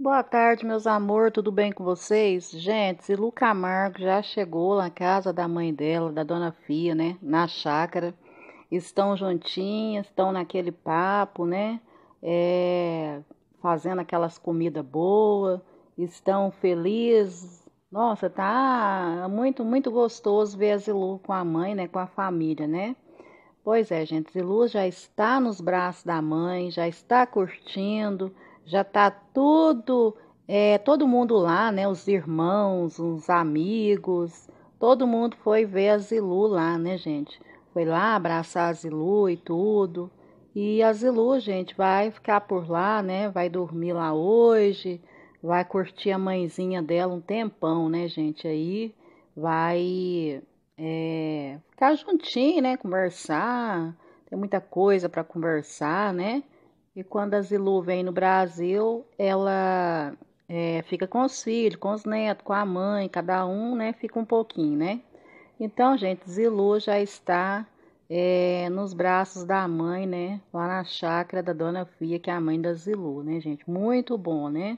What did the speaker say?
Boa tarde, meus amor, tudo bem com vocês? Gente, Zilu Camargo já chegou na casa da mãe dela, da dona Fia, né? Na chácara. Estão juntinhas, estão naquele papo, né? É, fazendo aquelas comidas boas, estão felizes. Nossa, tá muito, muito gostoso ver a Zilu com a mãe, né? Com a família, né? Pois é, gente, Zilu já está nos braços da mãe, já está curtindo já tá tudo, é, todo mundo lá, né? Os irmãos, os amigos, todo mundo foi ver a Zilu lá, né, gente? Foi lá abraçar a Zilu e tudo. E a Zilu, gente, vai ficar por lá, né? Vai dormir lá hoje, vai curtir a mãezinha dela um tempão, né, gente? Aí vai é, ficar juntinho, né? Conversar, tem muita coisa para conversar, né? E quando a Zilu vem no Brasil, ela é, fica com os filhos, com os netos, com a mãe, cada um, né? Fica um pouquinho, né? Então, gente, Zilu já está é, nos braços da mãe, né? Lá na chácara da Dona Fia, que é a mãe da Zilu, né, gente? Muito bom, né?